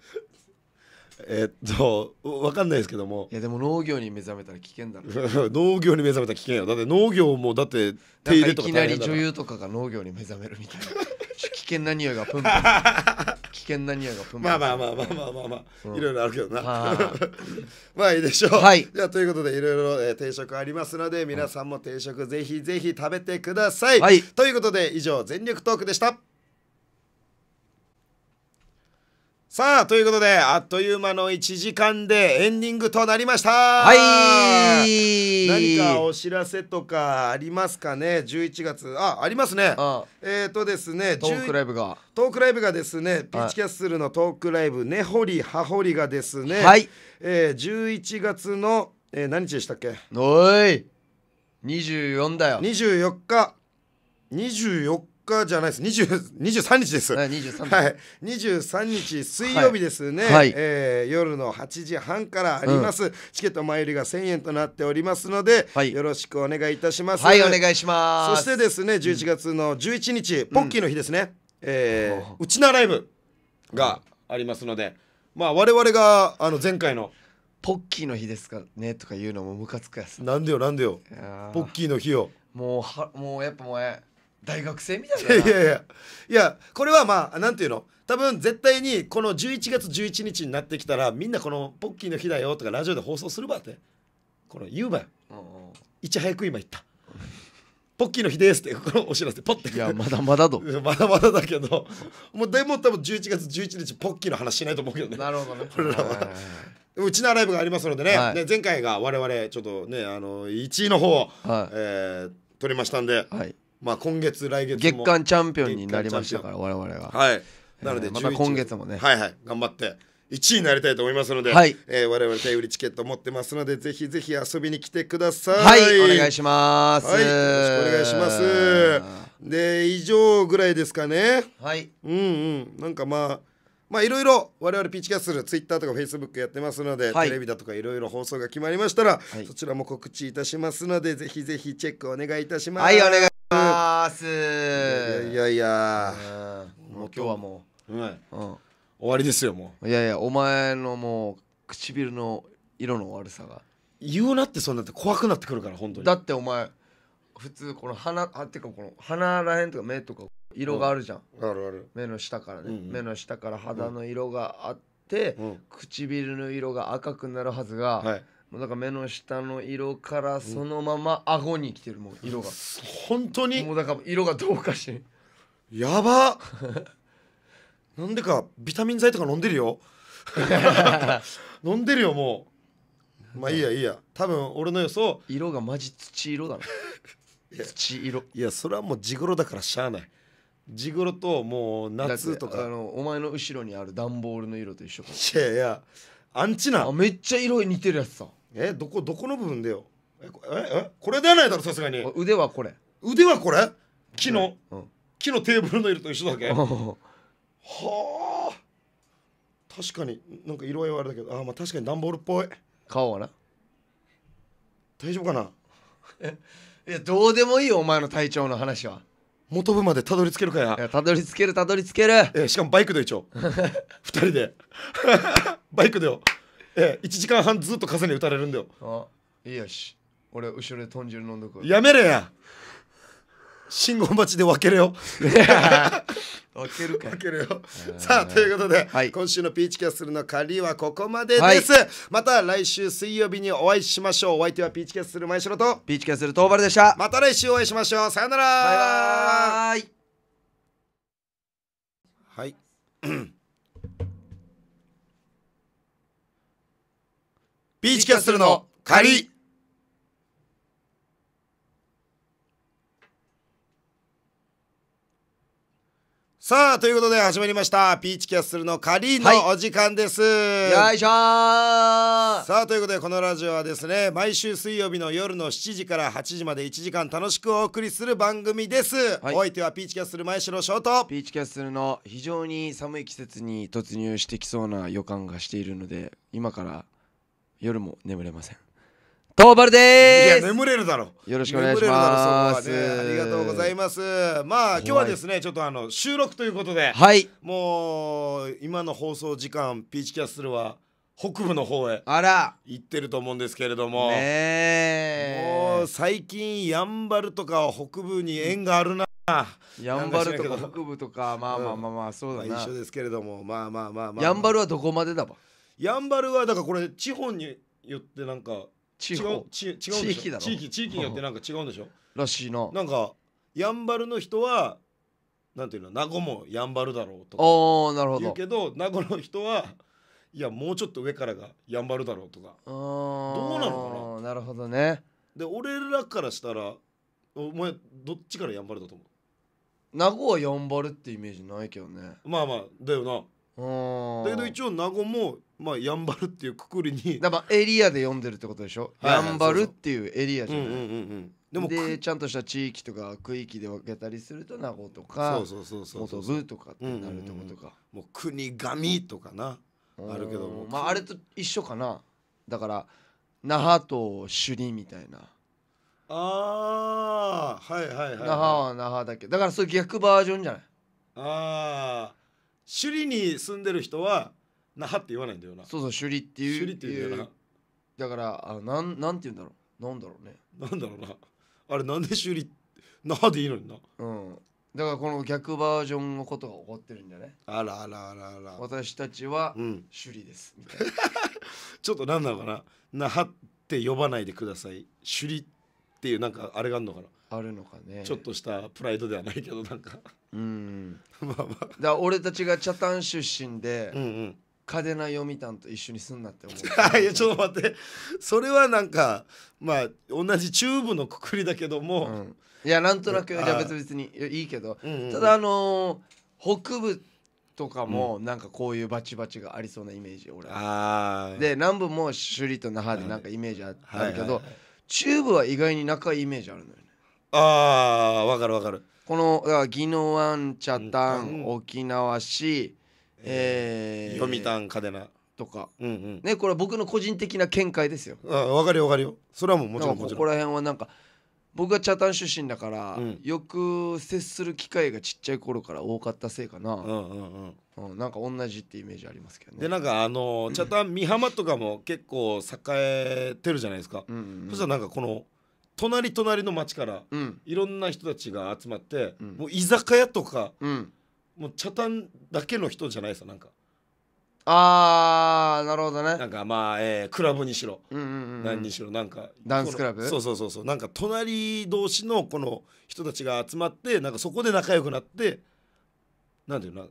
えっと分かんないですけどもいやでも農業に目覚めたら危険だろ (laughs) 農業に目覚めたら危険よだって農業もだって手入れとかいきなり女優とかが農業に目覚めるみたいな危険な匂いがプンプン (laughs) 険な匂いがまあまあまあまあまあまあまあ、いろいろあるけどな (laughs) まあいいでしょう、はい、じゃあということでいろいろ、えー、定食ありますので皆さんも定食ぜひぜひ食べてください、はい、ということで以上全力トークでしたさあということであっという間の1時間でエンディングとなりましたはい何かお知らせとかありますかね11月あありますねえっ、ー、とですねトークライブがトークライブがですねピーチキャッスルのトークライブ「ねほりはほり」がですねはい、えー、11月の、えー、何日でしたっけおい24だよ24日24日日じゃないです2 3日ですはい23日水曜日ですね、はいはい、えー、夜の8時半からあります、うん、チケット前売りが1000円となっておりますので、はい、よろしくお願いいたしますはいお願いしますそしてですね11月の11日、うん、ポッキーの日ですね、うん、えー、うちなライブがありますのでまあ我々があの前回のポッキーの日ですかねとか言うのもムカつくやつなんでよなんでよポッキーの日をもうはもうやっぱもうえ大学生みたいないやいやいやこれはまあなんていうの多分絶対にこの11月11日になってきたらみんなこのポッキーの日だよとかラジオで放送するわってこの言うばよ、いち早く今言ったポッキーの日ですってこのお知らせポッていやまだまだと (laughs) まだまだだけどもうでも多分11月11日ポッキーの話しないと思うけどねなるほどねはうちのライブがありますのでね、はい、ね前回が我々ちょっとねあの1位の方を、はい、えー、取りましたんで、はいまあ、今月来月月間チャンピオンになりましたから我々ははいなので、えー、また今月もねはいはい頑張って1位になりたいと思いますので、はいえー、我々手売りチケット持ってますのでぜひぜひ遊びに来てくださいはいお願いしますはいよろしくお願いしますで以上ぐらいですかねはいうんうんなんかまあまあいろいろ我々ピーチキャッスルツイッターとかフェイスブックやってますので、はい、テレビだとかいろいろ放送が決まりましたら、はい、そちらも告知いたしますのでぜひぜひチェックお願いいたしますはいお願いしますます。いやいやもう今日はもう、はい、うん、終わりですよもう。いやいやお前のもう唇の色の悪さが。言うなってそんなって怖くなってくるから本当に。だってお前普通この鼻あってかこの鼻らへんとか目とか色があるじゃん。あるある。目の下からね、うんうん、目の下から肌の色があって、うん、唇の色が赤くなるはずが。はいもうだから目の下の色からそのまま顎に来てるもう色が本当にもうだから色がどうかしやば (laughs) なんでかビタミン剤とか飲んでるよ (laughs) 飲んでるよもうまあいいやいいや多分俺の予想色がマジ土色だな土色いやそれはもう地頃だからしゃあない地頃ともう夏とかあのお前の後ろにある段ボールの色と一緒かいやいやアンチなあめっちゃ色似てるやつさえどこどこの部分だよええこれではないだろさすがに腕はこれ腕はこれ木の、うん、木のテーブルの色と一緒だけはあ確かになんか色合いはあれだけどあまあ確かに段ボールっぽい顔はな大丈夫かないやどうでもいいよお前の体調の話は元部までたどり着けるかやたどり着けるたどり着けるえしかもバイクで一応2人でバイクでよ、ええ、1時間半ずっと風に打たれるんだよあいいよし俺後ろで豚汁飲んどくやめれや信号待ちで分けるよ (laughs) 分けるか分けるよさあということで、はい、今週のピーチキャッスルの借りはここまでです、はい、また来週水曜日にお会いしましょうお相手はピーチキャッスル前城とピーチキャッスル東原でしたまた来週お会いしましょうさよならバイバイはいキャッスルの仮さあということで始まりましたピーチキャッスルの仮のお時間です、はい、よいしょさあということでこのラジオはですね毎週水曜日の夜の7時から8時まで1時間楽しくお送りする番組です、はい、お相手はピーチキャッスル前城翔とピーチキャッスルの非常に寒い季節に突入してきそうな予感がしているので今から夜も眠れませんトーバルでいや眠れるだろよろしくお願いします、ね、ありがとうございますまあ今日はですねちょっとあの収録ということではいもう今の放送時間ピーチキャッスルは北部の方へあら行ってると思うんですけれどももう最近やんばるとか北部に縁があるな、やんばるとか北部とかまあまあまあまあそうだな、まあ、一緒ですけれどもまあまあまあまあ、まあ、やんばるはどこまでだばやんばるはだからこれ地方によってなんか違うち違う地域だろ地域地域によってなんか違うんでしょ (laughs) らしいななんかやんばるの人はなんていうの名護もやんばるだろうとああなるほど言うどけど名護の人はいやもうちょっと上からがやんばるだろうとかどうなのかななるほどねで俺らからしたらお前どっちからやんばるだと思う名護はんバルってイメージないけどねまあまあだよなだだけど一応名護もまあやんばるっていうくくりにだからエリアで読んでるってことでしょ、はいやんばるっていうエリアじゃない、でもでちゃんとした地域とか区域で分けたりすると名護とかそうそうそうそう元部とかってなるってことか、もう国神とかなうんあるけどもまああれと一緒かなだから那覇と首里みたいな、ああはいはいはい那覇は那覇だけだからそれ逆バージョンじゃないああ首里に住んでる人はなはって言わないんだよなそうそう首里っていう首里っていうんだよなだからあなんなんて言うんだろうなんだろうねなんだろうなあれなんで首里なはでいいのになうんだからこの逆バージョンのことが起こってるんだねあらあらあらあら私たちは首里です、みた (laughs) ちょっとなんなのかななはって呼ばないでください首里っていうなんかあれがあるのかなあるのかねちょっとしたプライドではないけどなんかうん (laughs) まあまあだ俺たちが北谷出身で、うんうん嘉手納読谷と一緒にすんなって思う (laughs) いやちょっと待ってそれはなんかまあ同じ中部のくくりだけども、うん、いやなんとなくじゃ別々にいいけど、うんうん、ただあのー、北部とかもなんかこういうバチバチがありそうなイメージ俺はで南部も首里と那覇でなんかイメージあるけど、チューブは意外に仲いいイメージあるのよねあわかるわかるこのだ宜野湾北谷沖縄市、え読谷嘉手納とか、うんうんね、これは僕の個人的な見解ですよ。ああ分かるよ分かるよそれはもうもちろんもちろんここら辺はなんか僕が北谷出身だから、うん、よく接する機会がちっちゃい頃から多かったせいかな、うんうんうんうん、なんか同じってイメージありますけどねでなんかあの北谷美浜とかも結構栄えてるじゃないですか、うんうんうん、そしたらなんかこの隣隣の町から、いろんな人たちが集まって、うん、もう居酒屋とか、うんもう茶炭だけの人じゃないですかなんかあーなるほどねなんかまあ、えー、クラブにしろ、うんうんうん何にしろなんかダンスクラブそうそうそうそうなんか隣同士のこの人たちが集まってなんかそこで仲良くなってなんていうの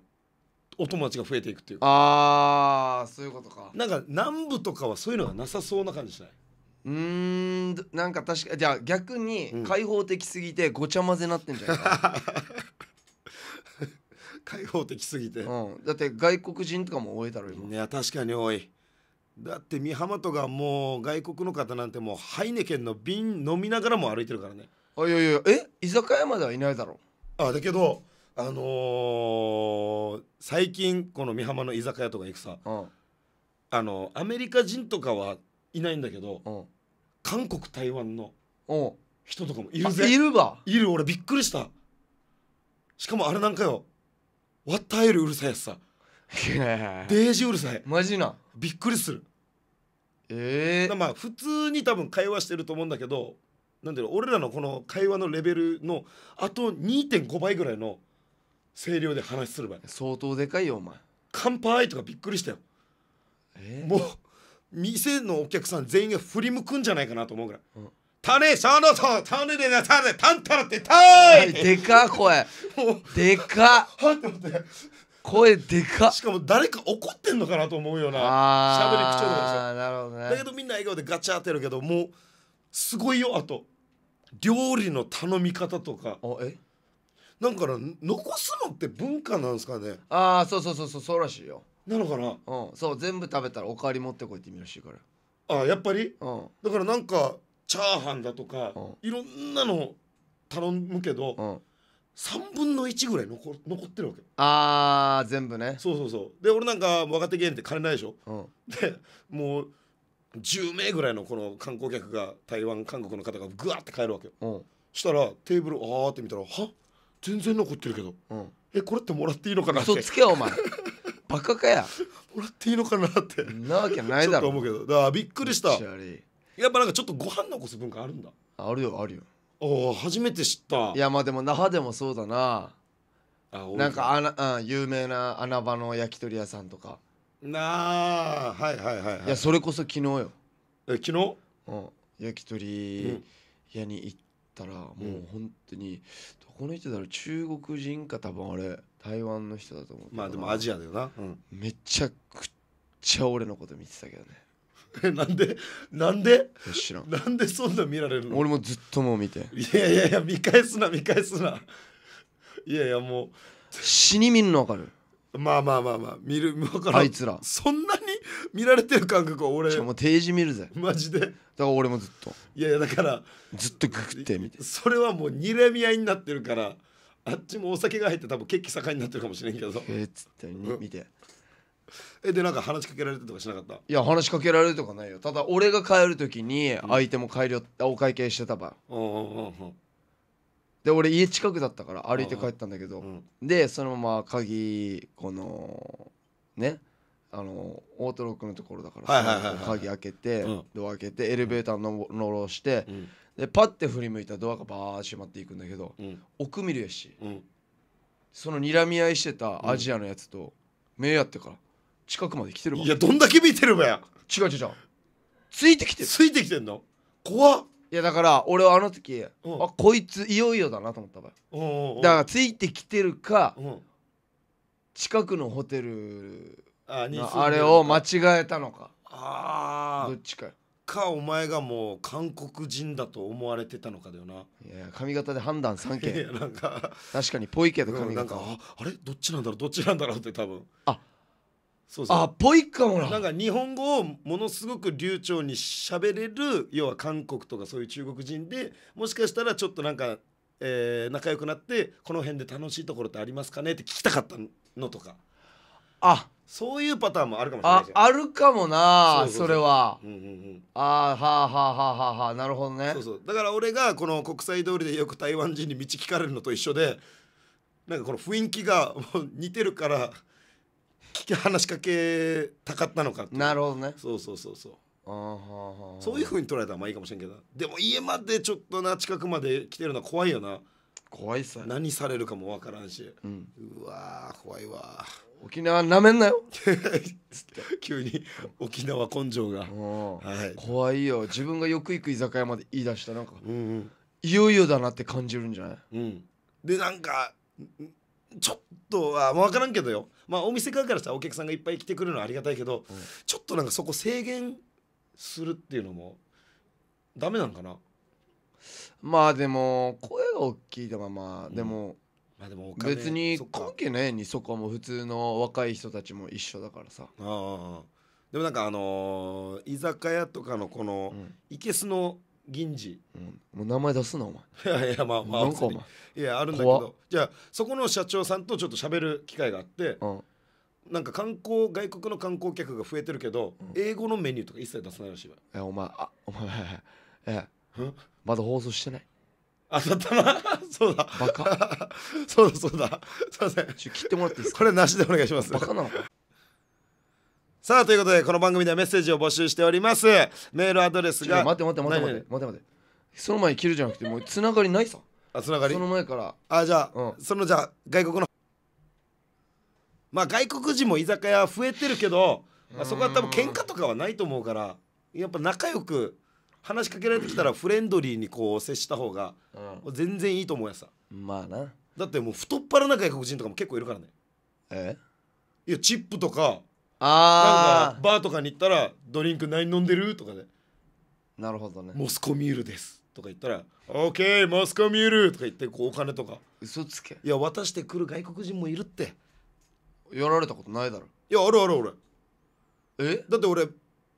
お友達が増えていくっていうかああそういうことかなんか南部とかはそういうのがなさそうな感じしないうんなんか確かじゃあ逆に開放的すぎてごちゃ混ぜなってんじゃないか、う (laughs) ん開放的すぎて、うん、だって外国人とかも多いだろ今いや確かに多いだって美浜とかもう外国の方なんてもうハイネケンの瓶飲みながらも歩いてるからねあいやいやえ居酒屋まではいないだろあだけどあのー最近この美浜の居酒屋とか行くさうんあのアメリカ人とかはいないんだけどうん韓国台湾の人とかもいるぜいるわいる俺びっくりしたしかもあれなんかよワッタうるさいやつさデージうるさいマジなびっくりするええー、まあ普通に多分会話してると思うんだけどなんだろ俺らのこの会話のレベルのあと2.5倍ぐらいの声量で話する場合相当でかいよお前乾杯とかびっくりしたよ、えー、もう店のお客さん全員が振り向くんじゃないかなと思うぐらい、うん種そのとネでなされタンタラってたいでか声でかっ声でかしかも誰か怒ってんのかなと思うようなああ。り口調でなるほど、ね、だけどみんな笑顔でガチャってるけどもうすごいよあと料理の頼み方とかえなんか残すのって文化なんですかねああそうそうそうそうそうらしいよなのかなうんそう全部食べたらおかわり持ってこいって意味らしいからあやっぱり、うん、だからなんかチャーハンだとか、いろんなの頼むけど、うん3分の1ぐらい残残ってるわけあー全部ねそうそうそうで俺なんか若手芸人って金ないでしょ、うん、でもう10名ぐらいのこの観光客が台湾韓国の方がぐわって帰るわけうん、したらテーブルあーって見たらは全然残ってるけど、うん、えこれってもらっていいのかなってそつけよお前バカかや (laughs) もらっていいのかなってなわけないだろと思うけどだからびっくりしたやっぱなんかちょっとご飯残す文化あるんだあるよあるよおお初めて知ったいやまあでも那覇でもそうだなあなんかあ、うん、有名な穴場の焼き鳥屋さんとかなあはいはいはい、はい、いやそれこそ昨日よえ昨日、うん、焼き鳥屋に行ったら、もう本当にどこの人だろう中国人か多分あれ台湾の人だと思うまあでもアジアだよな、うん、めちゃくちゃ俺のこと見てたけどね (laughs) なんでなんで知らんなんでそんな見られるの俺もずっともう見ていやいやいや見返すな見返すないやいやもう死に見んのわかるまあまあまあまあ見る分かる。あいつらそんなに見られてる感覚は俺しかも定時見るぜマジでだから俺もずっといやいやだからずっとグくって見てそれはもうにらみ合いになってるからあっちもお酒が入って多分血気盛んになってるかもしれんけどえっつって見て、えでなんか話しかけられたとかしなかったいや話しかけられるとかないよただ俺が帰る時に相手も帰るお会計してたばんで俺家近くだったから歩いて帰ったんだけど、うんでそのまま鍵このねあのオートロックのところだから、鍵開けて、うんドア開けてエレベーターの乗ろうして、うんでパッて振り向いたらドアがバーッ閉まっていくんだけどうん奥見るやしうんその睨み合いしてたアジアのやつと目合ってから近くまで来てるわいやどんだけ見てるばや違う違う違うついてきてるついてきてんの怖っいやだから俺はあの時、うん、あこいついよいよだなと思ったばよだからついてきてるか、うん、近くのホテルああれを間違えたのかああどっちかかお前がもう韓国人だと思われてたのかだよないや髪型で判断三件 (laughs) なんか確かにぽいけど髪型、うん、ああれどっちなんだろうどっちなんだろうって多分あそうそうあっぽいかもななんか日本語をものすごく流暢に喋れる要は韓国とかそういう中国人でもしかしたらちょっとなんか、えー、仲良くなってこの辺で楽しいところってありますかねって聞きたかったのとかあそういうパターンもあるかもしれないあるかもなそれは、うんうんうん、ああはあはあはあはあなるほどねそうそうだから俺がこの国際通りでよく台湾人に道聞かれるのと一緒でなんかこの雰囲気が似てるから話しかけたかったのかなるほどねそうそうそうそうそういうふうに捉えたらまあいいかもしれんけどでも家までちょっとな近くまで来てるのは怖いよな怖いさ何されるかもわからんし、うん、うわ怖いわ沖縄なめんなよ (laughs) 急に沖縄根性が、はい、怖いよ自分がよく行く居酒屋まで言い出したなんか、うんうん、いよいよだなって感じるんじゃない、うん、でなんかちょっとは分からんけどよ、まあ、お店側からしたらお客さんがいっぱい来てくるのはありがたいけど、うん、ちょっとなんかそこ制限するっていうのもダメなんかなまあでも声が大きいとかまあでも、まあ、でも別に関係ないにそこも普通の若い人たちも一緒だからさああでもなんかあのー、居酒屋とかのこのいけすの銀次、うん、もう名前出すなお前いやいやまあまあいやあるんだけどじゃあそこの社長さんとちょっと喋る機会があって、うん、なんか観光外国の観光客が増えてるけど、うん、英語のメニューとか一切出さないらしいわえお前あお前えまだ放送してないあそったな (laughs) そうだバカ (laughs) そうだそうだすいませんちょ切ってもらっていいですかこれなしでお願いしますバカなのさあということでこの番組ではメッセージを募集しておりますメールアドレスが待って待って待って待って待って待てその前に切るじゃなくてもうつながりないさあつながりその前からあじゃあ、うん、そのじゃあ外国のまあ外国人も居酒屋増えてるけど、まあ、そこは多分喧嘩とかはないと思うからやっぱ仲良く話しかけられてきたらフレンドリーにこう接した方が全然いいと思うやさ、うん、まあなだってもう太っ腹な外国人とかも結構いるからねえいやチップとかあなんかバーとかに行ったら「ドリンク何飲んでる?」とかね「なるほどねモスコミュールです」とか言ったら「オーケーモスコミュール」とか言ってこうお金とか嘘つけいや渡してくる外国人もいるってやられたことないだろいやあるある俺えだって俺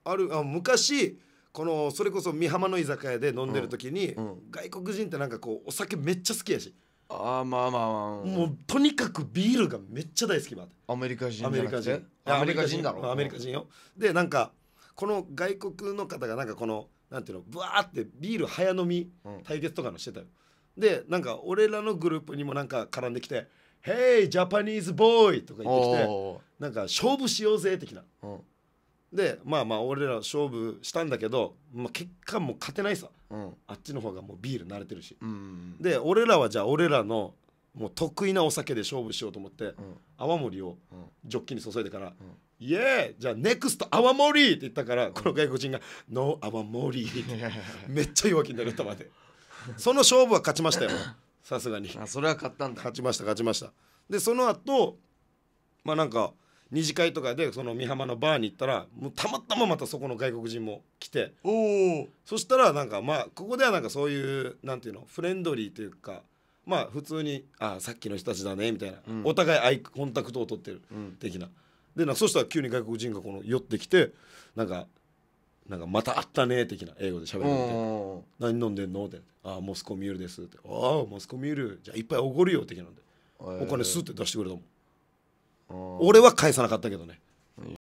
あるあ昔このそれこそ美浜の居酒屋で飲んでる時に、うんうん外国人ってなんかこうお酒めっちゃ好きやしあまあまあまあ、もうとにかくビールがめっちゃ大好きでアメリカ人アメリカ人アメリカ人だろアメリカ人よでなんかこの外国の方がなんかこのなんていうのブワーってビール早飲み対決とかのしてたよ、うん、でなんか俺らのグループにもなんか絡んできて「Hey ジャパニーズボーイ!」とか言ってきてなんか勝負しようぜ的な、うん、でまあまあ俺ら勝負したんだけど、まあ、結果もう勝てないさ、うん、あっちの方がもうビール慣れてるし、うんうんうん、で俺らはじゃあ俺らのもう得意なお酒で勝負しようと思って、うん、泡盛をジョッキに注いでから、うん「イエーイじゃあネクスト泡盛!」って言ったから、この外国人が「ノー泡盛!」ってめっちゃ弱気になるまでその勝負は勝ちましたよさすがにあそれは勝ったんだ勝ちました勝ちましたでその後まあなんか二次会とかでその美浜のバーに行ったらもうたまたままたそこの外国人も来てそしたらなんかまあここではなんかそういうなんていうのフレンドリーというかまあ普通に「ああさっきの人たちだね」みたいな、うん、お互いアイコンタクトを取ってる的な。うん、でそしたら急に外国人がこの寄ってきてなんかなんかまた会ったね的な英語で喋るって何飲んでんのってああモスコミュールですってああモスコミュールじゃあいっぱいおごるよ的なんでお金スッて出してくれたもん俺は返さなかったけどね